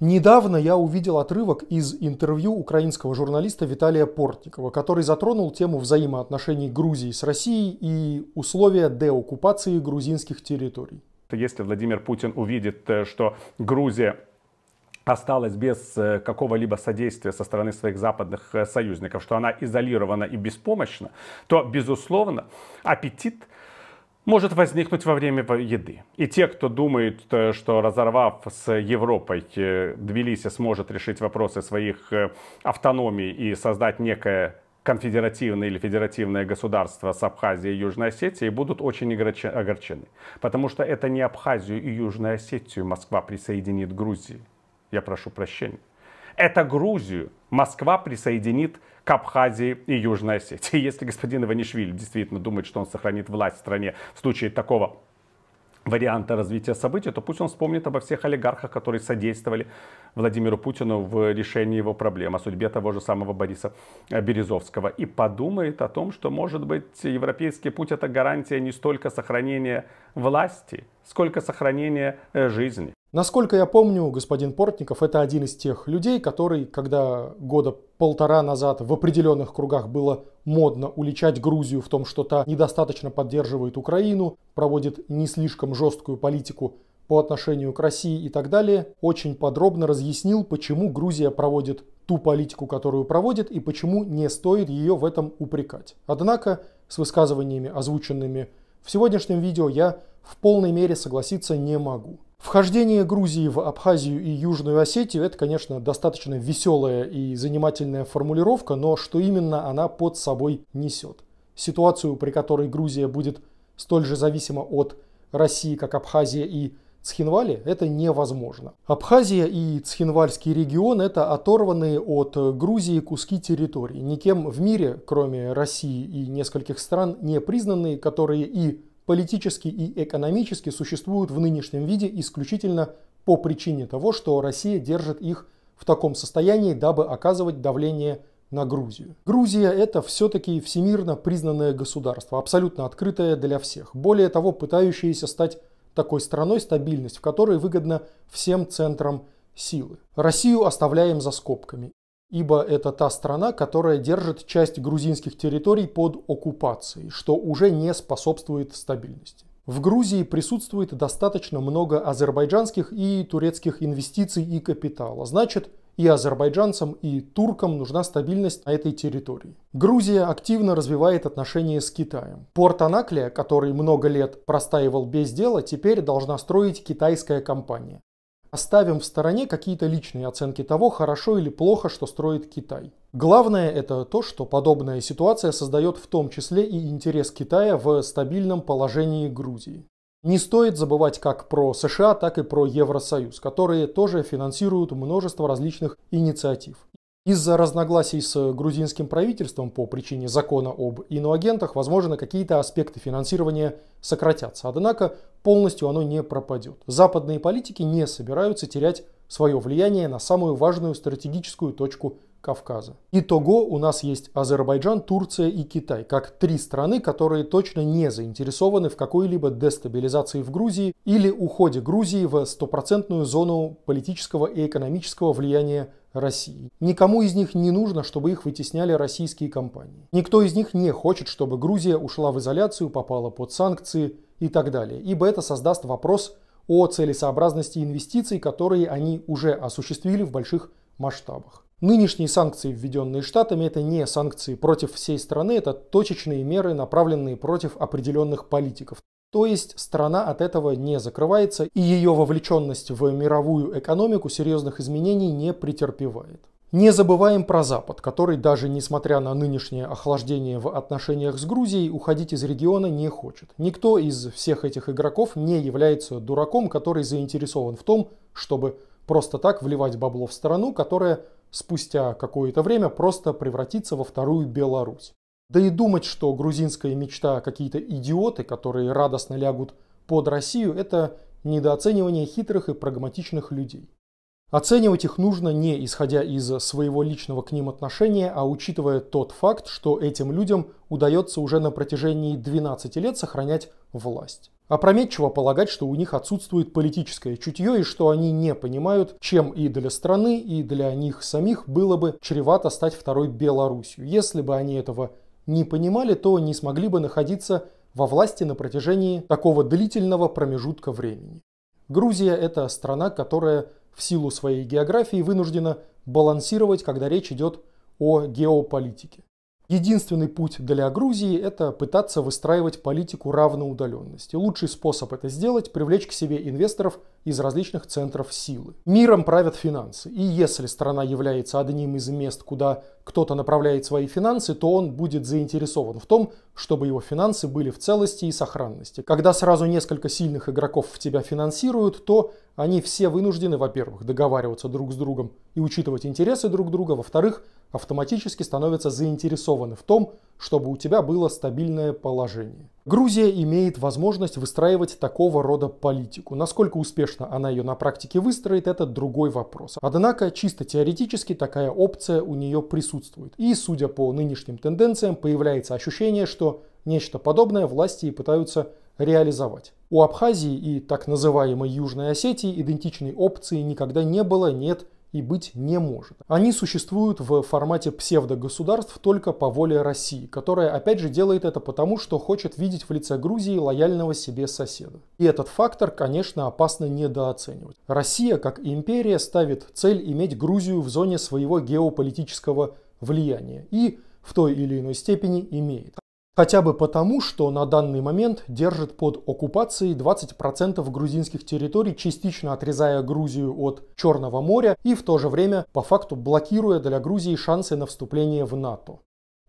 Недавно я увидел отрывок из интервью украинского журналиста Виталия Портникова, который затронул тему взаимоотношений Грузии с Россией и условия деоккупации грузинских территорий. Если Владимир Путин увидит, э, что Грузия осталась без э, какого-либо содействия со стороны своих западных э, союзников, что она изолирована и беспомощна, то, безусловно, аппетит может возникнуть во время еды. И те, кто думает, э, что разорвав с Европой, э, Тбилиси сможет решить вопросы своих э, автономий и создать некое конфедеративное или федеративное государство с Абхазией и Южной Осетией будут очень огорчены. Потому что это не Абхазию и Южную Осетию Москва присоединит Грузии. Я прошу прощения это Грузию Москва присоединит к Абхазии и Южной Осетии. Если господин Иванишвили действительно думает, что он сохранит власть в стране в случае такого варианта развития событий, то пусть он вспомнит обо всех олигархах, которые содействовали Владимиру Путину в решении его проблем, о судьбе того же самого Бориса э, Березовского, и подумает о том, что, может быть, европейский путь – это гарантия не столько сохранения власти, сколько сохранения э, жизни. Насколько я помню, господин Портников – это один из тех людей, который, когда года полтора назад в определенных кругах было модно уличать Грузию в том, что та недостаточно поддерживает Украину, проводит не слишком жесткую политику по отношению к России и так далее, очень подробно разъяснил, почему Грузия проводит ту политику, которую проводит, и почему не стоит ее в этом упрекать. Однако с высказываниями, озвученными в сегодняшнем видео, я в полной мере согласиться не могу. Вхождение Грузии в Абхазию и Южную Осетию – это, конечно, достаточно веселая и занимательная формулировка, но что именно она под собой несет? Ситуацию, при которой Грузия будет столь же зависима от России, как Абхазия и Цхинвали, это невозможно. Абхазия и Цхинвальский регион – это оторванные от Грузии куски территории, никем в мире, кроме России и нескольких стран, не признанные, которые и политически и экономически существуют в нынешнем виде исключительно по причине того, что Россия держит их в таком состоянии, дабы оказывать давление на Грузию. Грузия это все-таки всемирно признанное государство, абсолютно открытое для всех. Более того, пытающееся стать такой страной, стабильность в которой выгодно всем центрам силы. Россию оставляем за скобками ибо это та страна, которая держит часть грузинских территорий под оккупацией, что уже не способствует стабильности. В Грузии присутствует достаточно много азербайджанских и турецких инвестиций и капитала. Значит, и азербайджанцам, и туркам нужна стабильность на этой территории. Грузия активно развивает отношения с Китаем. Порт Анаклия, который много лет простаивал без дела, теперь должна строить китайская компания. Оставим в стороне какие-то личные оценки того, хорошо или плохо, что строит Китай. Главное это то, что подобная ситуация создает в том числе и интерес Китая в стабильном положении Грузии. Не стоит забывать как про США, так и про Евросоюз, которые тоже финансируют множество различных инициатив. Из-за разногласий с грузинским правительством по причине закона об иноагентах, возможно, какие-то аспекты финансирования сократятся. Однако полностью оно не пропадет. Западные политики не собираются терять свое влияние на самую важную стратегическую точку Кавказа. Итого у нас есть Азербайджан, Турция и Китай, как три страны, которые точно не заинтересованы в какой-либо дестабилизации в Грузии или уходе Грузии в стопроцентную зону политического и экономического влияния России. Никому из них не нужно, чтобы их вытесняли российские компании. Никто из них не хочет, чтобы Грузия ушла в изоляцию, попала под санкции и так далее, ибо это создаст вопрос о целесообразности инвестиций, которые они уже осуществили в больших масштабах. Нынешние санкции, введенные Штатами, это не санкции против всей страны, это точечные меры, направленные против определенных политиков. То есть страна от этого не закрывается, и ее вовлеченность в мировую экономику серьезных изменений не претерпевает. Не забываем про Запад, который даже несмотря на нынешнее охлаждение в отношениях с Грузией, уходить из региона не хочет. Никто из всех этих игроков не является дураком, который заинтересован в том, чтобы просто так вливать бабло в страну, которая спустя какое-то время просто превратится во вторую Беларусь. Да и думать, что грузинская мечта какие-то идиоты, которые радостно лягут под Россию, это недооценивание хитрых и прагматичных людей. Оценивать их нужно не исходя из своего личного к ним отношения, а учитывая тот факт, что этим людям удается уже на протяжении 12 лет сохранять власть. Опрометчиво полагать, что у них отсутствует политическое чутье и что они не понимают, чем и для страны, и для них самих было бы чревато стать второй Белоруссию, если бы они этого не понимали, то не смогли бы находиться во власти на протяжении такого длительного промежутка времени. Грузия – это страна, которая в силу своей географии вынуждена балансировать, когда речь идет о геополитике. Единственный путь для Грузии – это пытаться выстраивать политику равноудаленности. Лучший способ это сделать – привлечь к себе инвесторов из различных центров силы. Миром правят финансы, и если страна является одним из мест, куда кто-то направляет свои финансы, то он будет заинтересован в том, чтобы его финансы были в целости и сохранности. Когда сразу несколько сильных игроков в тебя финансируют, то они все вынуждены, во-первых, договариваться друг с другом и учитывать интересы друг друга, во-вторых, автоматически становятся заинтересованы в том, чтобы у тебя было стабильное положение. Грузия имеет возможность выстраивать такого рода политику. Насколько успешно она ее на практике выстроит, это другой вопрос. Однако, чисто теоретически, такая опция у нее присутствует. И, судя по нынешним тенденциям, появляется ощущение, что нечто подобное власти и пытаются реализовать. У Абхазии и так называемой Южной Осетии идентичной опции никогда не было, нет и быть не может. Они существуют в формате псевдогосударств только по воле России, которая опять же делает это потому, что хочет видеть в лице Грузии лояльного себе соседа. И этот фактор, конечно, опасно недооценивать. Россия, как империя, ставит цель иметь Грузию в зоне своего геополитического влияния и в той или иной степени имеет. Хотя бы потому, что на данный момент держит под оккупацией 20% грузинских территорий, частично отрезая Грузию от Черного моря и в то же время по факту блокируя для Грузии шансы на вступление в НАТО.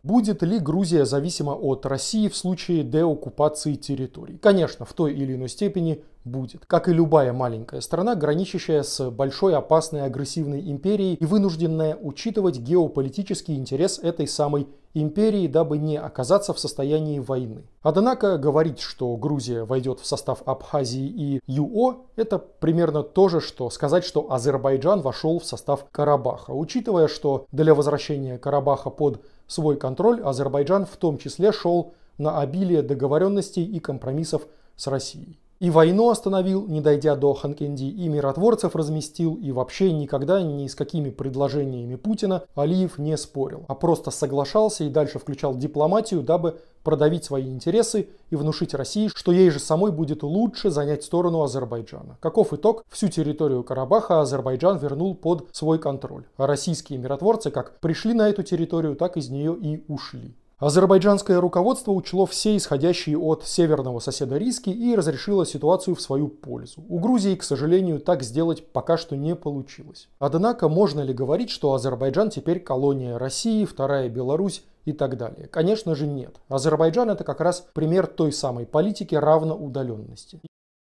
Будет ли Грузия зависима от России в случае деоккупации территорий? Конечно, в той или иной степени будет, как и любая маленькая страна, граничащая с большой опасной агрессивной империей и вынужденная учитывать геополитический интерес этой самой империи, дабы не оказаться в состоянии войны. Однако говорить, что Грузия войдет в состав Абхазии и ЮО, это примерно то же, что сказать, что Азербайджан вошел в состав Карабаха, учитывая, что для возвращения Карабаха под свой контроль Азербайджан в том числе шел на обилие договоренностей и компромиссов с Россией. И войну остановил, не дойдя до Ханкенди, и миротворцев разместил, и вообще никогда ни с какими предложениями Путина Алиев не спорил, а просто соглашался и дальше включал дипломатию, дабы продавить свои интересы и внушить России, что ей же самой будет лучше занять сторону Азербайджана. Каков итог? Всю территорию Карабаха Азербайджан вернул под свой контроль. А российские миротворцы как пришли на эту территорию, так из нее и ушли. Азербайджанское руководство учло все исходящие от северного соседа риски и разрешило ситуацию в свою пользу. У Грузии, к сожалению, так сделать пока что не получилось. Однако можно ли говорить, что Азербайджан теперь колония России, вторая Беларусь и так далее. Конечно же нет. Азербайджан это как раз пример той самой политики равноудаленности.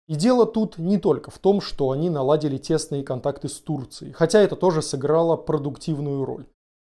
И дело тут не только в том, что они наладили тесные контакты с Турцией, хотя это тоже сыграло продуктивную роль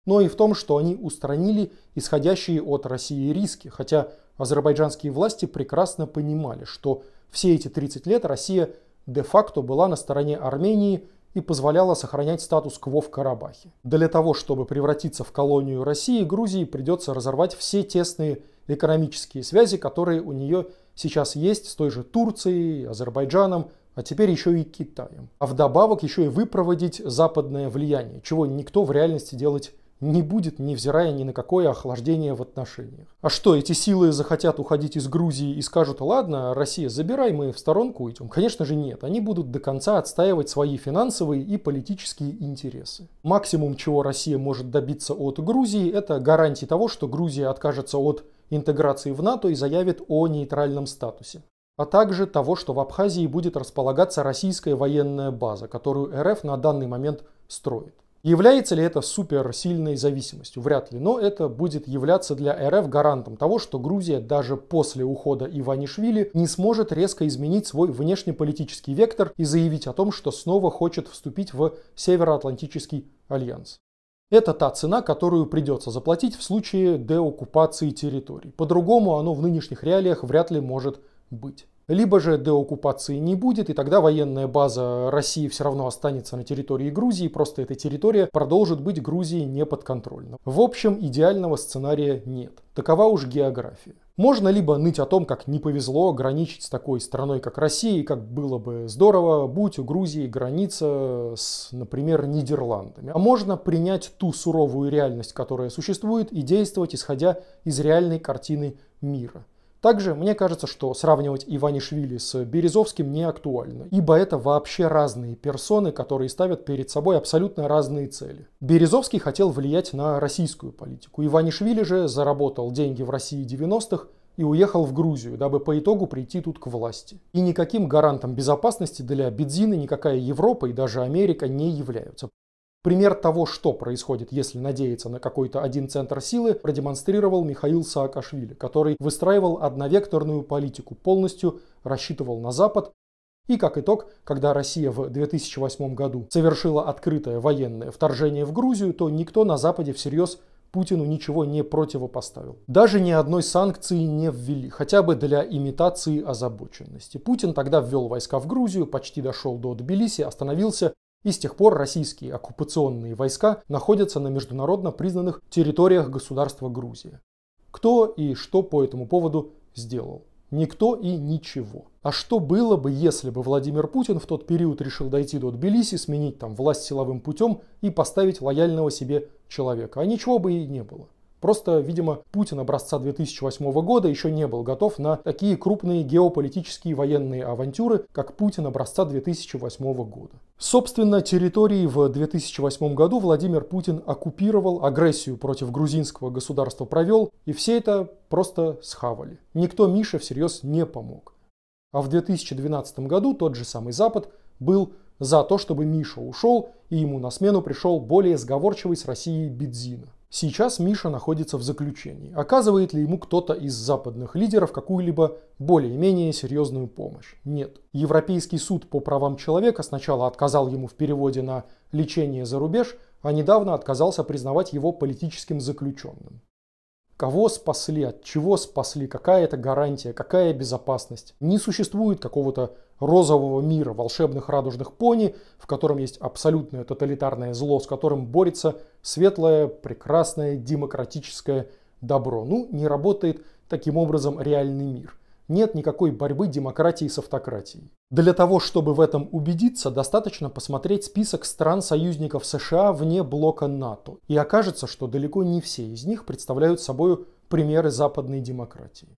но и в том, что они устранили исходящие от России риски, хотя азербайджанские власти прекрасно понимали, что все эти 30 лет Россия де-факто была на стороне Армении и позволяла сохранять статус-кво в Карабахе. Для того, чтобы превратиться в колонию России, Грузии придется разорвать все тесные экономические связи, которые у нее сейчас есть с той же Турцией, Азербайджаном, а теперь еще и Китаем. А вдобавок еще и выпроводить западное влияние, чего никто в реальности делать не будет, невзирая ни на какое охлаждение в отношениях. А что, эти силы захотят уходить из Грузии и скажут, ладно, Россия, забирай, мы в сторонку идем? Конечно же нет, они будут до конца отстаивать свои финансовые и политические интересы. Максимум, чего Россия может добиться от Грузии, это гарантии того, что Грузия откажется от интеграции в НАТО и заявит о нейтральном статусе а также того, что в Абхазии будет располагаться российская военная база, которую РФ на данный момент строит. Является ли это суперсильной зависимостью? Вряд ли, но это будет являться для РФ гарантом того, что Грузия даже после ухода Иванишвили не сможет резко изменить свой внешнеполитический вектор и заявить о том, что снова хочет вступить в Североатлантический альянс. Это та цена, которую придется заплатить в случае деоккупации территорий. По-другому оно в нынешних реалиях вряд ли может быть либо же деоккупации не будет, и тогда военная база России все равно останется на территории Грузии, просто эта территория продолжит быть Грузии неподконтрольна. В общем, идеального сценария нет. Такова уж география. Можно либо ныть о том, как не повезло граничить с такой страной, как Россия, и как было бы здорово, будь у Грузии граница с, например, Нидерландами. А можно принять ту суровую реальность, которая существует, и действовать, исходя из реальной картины мира – также мне кажется, что сравнивать Иванишвили с Березовским не актуально, ибо это вообще разные персоны, которые ставят перед собой абсолютно разные цели. Березовский хотел влиять на российскую политику, Иванишвили же заработал деньги в России 90-х и уехал в Грузию, дабы по итогу прийти тут к власти. И никаким гарантом безопасности для бензина никакая Европа и даже Америка не являются. Пример того, что происходит, если надеяться на какой-то один центр силы, продемонстрировал Михаил Саакашвили, который выстраивал одновекторную политику, полностью рассчитывал на Запад и как итог, когда Россия в 2008 году совершила открытое военное вторжение в Грузию, то никто на Западе всерьез Путину ничего не противопоставил. Даже ни одной санкции не ввели, хотя бы для имитации озабоченности. Путин тогда ввел войска в Грузию, почти дошел до Тбилиси, остановился и с тех пор российские оккупационные войска находятся на международно признанных территориях государства Грузия. Кто и что по этому поводу сделал? Никто и ничего. А что было бы, если бы Владимир Путин в тот период решил дойти до Тбилиси, сменить там власть силовым путем и поставить лояльного себе человека? А ничего бы и не было. Просто, видимо, Путин образца 2008 года еще не был готов на такие крупные геополитические военные авантюры, как Путин образца 2008 года. Собственно, территории в 2008 году Владимир Путин оккупировал, агрессию против грузинского государства провел, и все это просто схавали. Никто Мише всерьез не помог. А в 2012 году тот же самый Запад был за то, чтобы Миша ушел, и ему на смену пришел более сговорчивый с Россией Бедзина. Сейчас Миша находится в заключении. Оказывает ли ему кто-то из западных лидеров какую-либо более-менее серьезную помощь? Нет. Европейский суд по правам человека сначала отказал ему в переводе на лечение за рубеж, а недавно отказался признавать его политическим заключенным. Кого спасли, от чего спасли, какая это гарантия, какая безопасность? Не существует какого-то розового мира волшебных радужных пони, в котором есть абсолютное тоталитарное зло, с которым борется светлое, прекрасное, демократическое добро. Ну, не работает таким образом реальный мир. Нет никакой борьбы демократии с автократией. Для того, чтобы в этом убедиться, достаточно посмотреть список стран-союзников США вне блока НАТО. И окажется, что далеко не все из них представляют собой примеры западной демократии.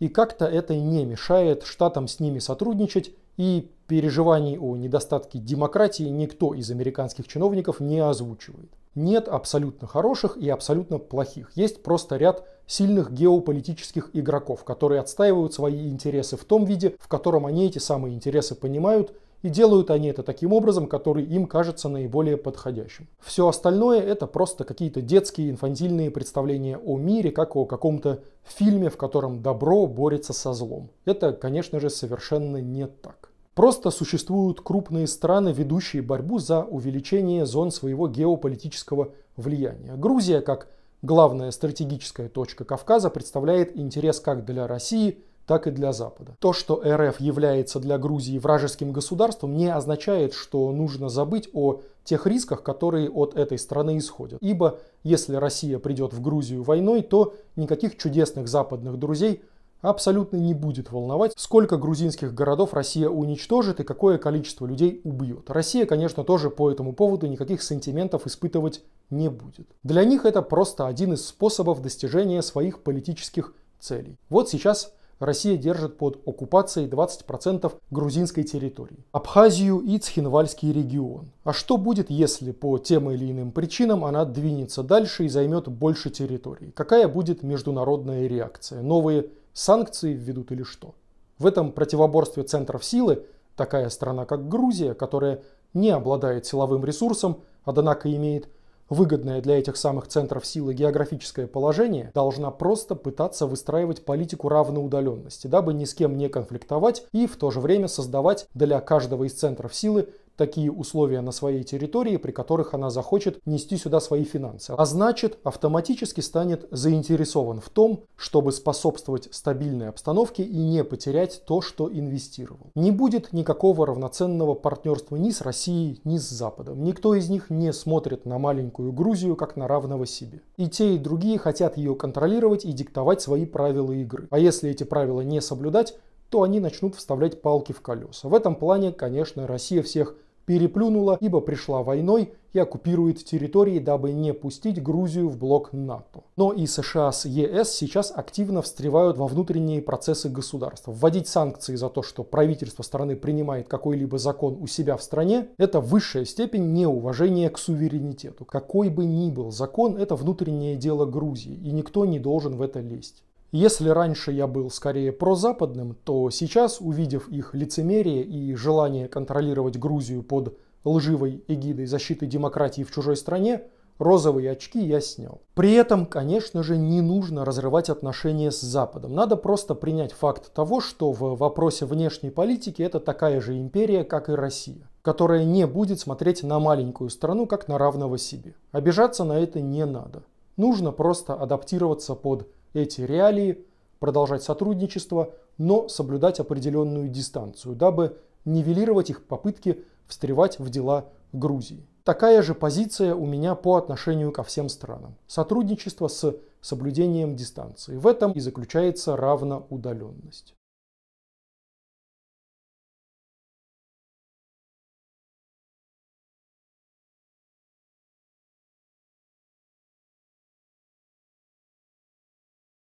И как-то это не мешает штатам с ними сотрудничать, и переживаний о недостатке демократии никто из американских чиновников не озвучивает. Нет абсолютно хороших и абсолютно плохих. Есть просто ряд сильных геополитических игроков, которые отстаивают свои интересы в том виде, в котором они эти самые интересы понимают, и делают они это таким образом, который им кажется наиболее подходящим. Все остальное это просто какие-то детские инфантильные представления о мире, как о каком-то фильме, в котором добро борется со злом. Это, конечно же, совершенно не так. Просто существуют крупные страны, ведущие борьбу за увеличение зон своего геополитического влияния. Грузия, как главная стратегическая точка Кавказа, представляет интерес как для России, так и для Запада. То, что РФ является для Грузии вражеским государством, не означает, что нужно забыть о тех рисках, которые от этой страны исходят. Ибо если Россия придет в Грузию войной, то никаких чудесных западных друзей – абсолютно не будет волновать, сколько грузинских городов Россия уничтожит и какое количество людей убьет. Россия, конечно, тоже по этому поводу никаких сантиментов испытывать не будет. Для них это просто один из способов достижения своих политических целей. Вот сейчас Россия держит под оккупацией 20% грузинской территории. Абхазию и Цхинвальский регион. А что будет, если по тем или иным причинам она двинется дальше и займет больше территории? Какая будет международная реакция? Новые Санкции введут или что? В этом противоборстве центров силы такая страна, как Грузия, которая не обладает силовым ресурсом, а однако имеет выгодное для этих самых центров силы географическое положение, должна просто пытаться выстраивать политику равноудаленности, дабы ни с кем не конфликтовать и в то же время создавать для каждого из центров силы такие условия на своей территории, при которых она захочет нести сюда свои финансы. А значит, автоматически станет заинтересован в том, чтобы способствовать стабильной обстановке и не потерять то, что инвестировал. Не будет никакого равноценного партнерства ни с Россией, ни с Западом. Никто из них не смотрит на маленькую Грузию как на равного себе. И те, и другие хотят ее контролировать и диктовать свои правила игры. А если эти правила не соблюдать, то они начнут вставлять палки в колеса. В этом плане, конечно, Россия всех переплюнула, ибо пришла войной и оккупирует территории, дабы не пустить Грузию в блок НАТО. Но и США с ЕС сейчас активно встревают во внутренние процессы государства. Вводить санкции за то, что правительство страны принимает какой-либо закон у себя в стране, это высшая степень неуважения к суверенитету. Какой бы ни был закон, это внутреннее дело Грузии, и никто не должен в это лезть. Если раньше я был скорее прозападным, то сейчас, увидев их лицемерие и желание контролировать Грузию под лживой эгидой защиты демократии в чужой стране, розовые очки я снял. При этом, конечно же, не нужно разрывать отношения с Западом. Надо просто принять факт того, что в вопросе внешней политики это такая же империя, как и Россия, которая не будет смотреть на маленькую страну как на равного себе. Обижаться на это не надо. Нужно просто адаптироваться под эти реалии, продолжать сотрудничество, но соблюдать определенную дистанцию, дабы нивелировать их попытки встревать в дела Грузии. Такая же позиция у меня по отношению ко всем странам. Сотрудничество с соблюдением дистанции. В этом и заключается равноудаленность.